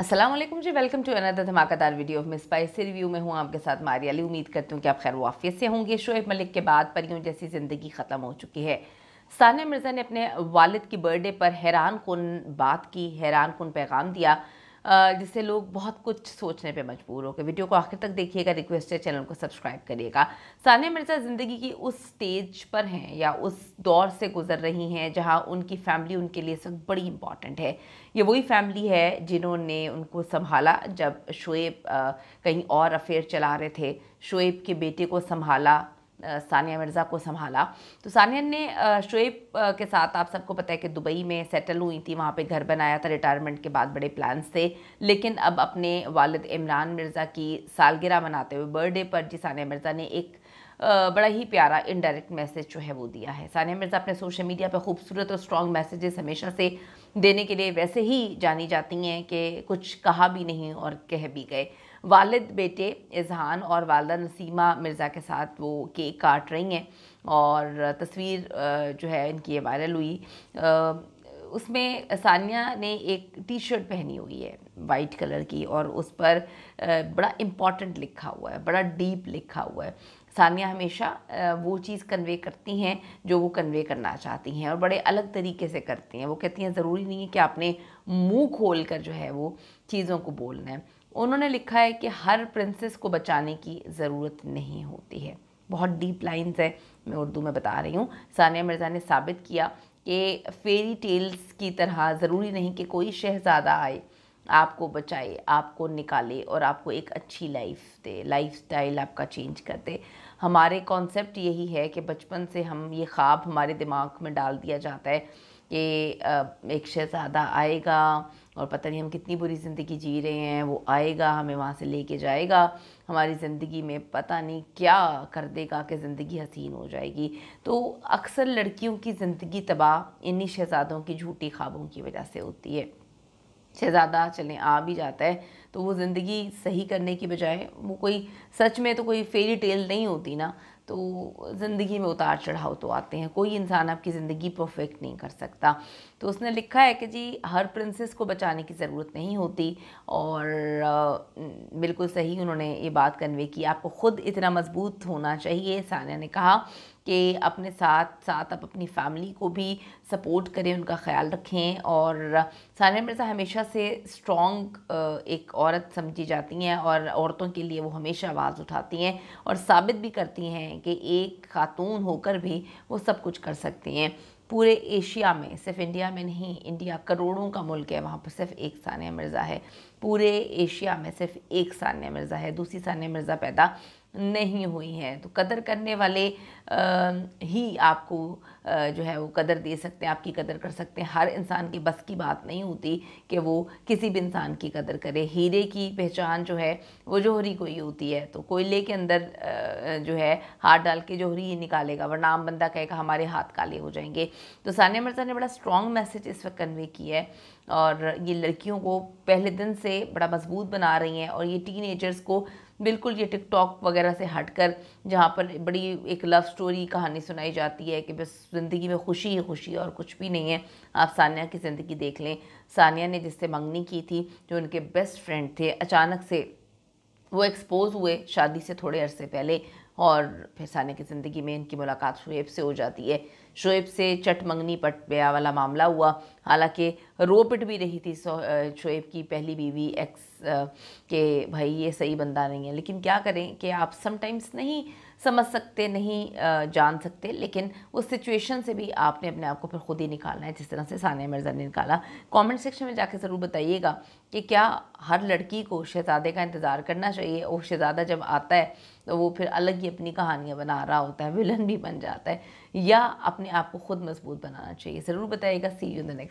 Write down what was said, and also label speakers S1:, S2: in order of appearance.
S1: Aslam ji welcome to another धमाकेदार video Miss Spicy review में हूँ आपके साथ मारिया अली उम्मीद करती हूँ कि आप खैर वाफियत से होंगे शोएब मलिक के बाद परियों जैसी ज़िंदगी ख़त्म हो चुकी है सानिया मिर्ज़ा ने अपने वालिद की बर्थडे पर हैरान कन बात की हैरान कन पैगाम दिया जिससे लोग बहुत कुछ सोचने पे मजबूर हो गए वीडियो को आखिर तक देखिएगा रिक्वेस्ट है चैनल को सब्सक्राइब करिएगा सानिया मिर्ज़ा ज़िंदगी की उस स्टेज पर हैं या उस दौर से गुजर रही हैं जहाँ उनकी फ़ैमिली उनके लिए सब बड़ी इंपॉर्टेंट है ये वही फैमिली है जिन्होंने उनको संभाला जब शुएब कहीं और अफेयर चला रहे थे शुएब के बेटे को संभाला सानिया मिर्ज़ा को संभाला तो सानिया ने शुएब के साथ आप सबको पता है कि दुबई में सेटल हुई थी वहाँ पे घर बनाया था रिटायरमेंट के बाद बड़े प्लान्स थे लेकिन अब अपने वालिद इमरान मिर्ज़ा की सालगिरह मनाते हुए बर्थडे पर जी सानिया मिर्ज़ा ने एक बड़ा ही प्यारा इनडायरेक्ट मैसेज जो है वो दिया है सानिया मिर्ज़ा अपने सोशल मीडिया पर खूबसूरत और स्ट्रॉन्ग मैसेजेस हमेशा से देने के लिए वैसे ही जानी जाती हैं कि कुछ कहा भी नहीं और कह भी गए वालिद बेटे इजहान और वालदा नसीमा मिर्ज़ा के साथ वो केक काट रही हैं और तस्वीर जो है इनकी ये वायरल हुई उसमें सानिया ने एक टी शर्ट पहनी हुई है वाइट कलर की और उस पर बड़ा इम्पॉर्टेंट लिखा हुआ है बड़ा डीप लिखा हुआ है सानिया हमेशा वो चीज़ कन्वे करती हैं जो वो कन्वे करना चाहती हैं और बड़े अलग तरीके से करती हैं वो कहती हैं ज़रूरी नहीं है कि आपने मुंह खोल कर जो है वो चीज़ों को बोलना है उन्होंने लिखा है कि हर प्रिंसेस को बचाने की ज़रूरत नहीं होती है बहुत डीप लाइंस है मैं उर्दू में बता रही हूँ सानिया मिर्ज़ा ने साबित किया कि फेरी टेल्स की तरह ज़रूरी नहीं कि कोई शहज़ादा आए आपको बचाए आपको निकाले और आपको एक अच्छी लाइफ दे लाइफ स्टाइल आपका चेंज कर दे हमारे कॉन्सेप्ट यही है कि बचपन से हम ये ख्वाब हमारे दिमाग में डाल दिया जाता है कि एक शहज़ादा आएगा और पता नहीं हम कितनी बुरी ज़िंदगी जी रहे हैं वो आएगा हमें वहाँ से लेके जाएगा हमारी ज़िंदगी में पता नहीं क्या कर देगा कि ज़िंदगी हसीन हो जाएगी तो अक्सर लड़कियों की ज़िंदगी तबाह इन्हीं शहज़ादों की झूठी ख्वाबों की वजह से होती है शहज़ादा चलें आ भी जाता है तो वो ज़िंदगी सही करने की बजाय वो कोई सच में तो कोई फेरी टेल नहीं होती ना तो ज़िंदगी में उतार चढ़ाव तो आते हैं कोई इंसान आपकी ज़िंदगी परफेक्ट नहीं कर सकता तो उसने लिखा है कि जी हर प्रिंसेस को बचाने की ज़रूरत नहीं होती और बिल्कुल सही उन्होंने ये बात कन्वे की आपको ख़ुद इतना मजबूत होना चाहिए सानिया ने कहा कि अपने साथ साथ आप अपनी फैमिली को भी सपोर्ट करें उनका ख्याल रखें और सानिया मिर्ज़ा हमेशा से स्ट्रॉन्ग एक औरत समझी जाती हैं और औरतों के लिए वो हमेशा आवाज़ उठाती हैं और साबित भी करती हैं हैं कि एक खातून होकर भी वो सब कुछ कर सकती हैं पूरे एशिया में सिर्फ इंडिया में नहीं इंडिया करोड़ों का मुल्क है वहाँ पर सिर्फ एक सानिया मिर्ज़ा है पूरे एशिया में सिर्फ एक सानिया मिर्ज़ा है दूसरी सानिया मिर्ज़ा पैदा नहीं हुई हैं तो कदर करने वाले ही आपको जो है वो कदर दे सकते हैं आपकी कदर कर सकते हैं हर इंसान की बस की बात नहीं होती कि वो किसी भी इंसान की कदर करे हीरे की पहचान जो है वो जोहरी को ही होती है तो कोयले के अंदर जो है हाथ डाल के जोहरी ही निकालेगा वरना आम बंदा कहेगा हमारे हाथ काले हो जाएंगे तो सानिया मिर्ज़ा ने बड़ा स्ट्रॉन्ग मैसेज इस वक्त कन्वे किया है और ये लड़कियों को पहले दिन से बड़ा मजबूत बना रही हैं और ये टीन को बिल्कुल ये टिकटॉक वगैरह से हटकर जहाँ पर बड़ी एक लव स्टोरी कहानी सुनाई जाती है कि बस ज़िंदगी में खुशी ही खुशी और कुछ भी नहीं है आप सानिया की ज़िंदगी देख लें सानिया ने जिससे मंगनी की थी जो उनके बेस्ट फ्रेंड थे अचानक से वो एक्सपोज हुए शादी से थोड़े अरसे पहले और फिर सानिया की ज़िंदगी में इनकी मुलाकात शुएब से हो जाती है शोएब से चटमंगनी ब्याह वाला मामला हुआ हालांकि रो पिट भी रही थी शोएब की पहली बीवी एक्स के भाई ये सही बंदा नहीं है लेकिन क्या करें कि आप समटाइम्स नहीं समझ सकते नहीं जान सकते लेकिन उस सिचुएशन से भी आपने अपने आप को फिर खुद ही निकालना है जिस तरह से सानिया मिर्ज़ा ने निकाला कमेंट सेक्शन में जाके ज़रूर बताइएगा कि क्या हर लड़की को शहजादे का इंतज़ार करना चाहिए और शहजादा जब आता है तो वो फिर अलग ही अपनी कहानियाँ बना रहा होता है विलन भी बन जाता है या अपने आप को खुद मजबूत बनाना चाहिए ज़रूर बताइएगा सी यू द नेक्स्ट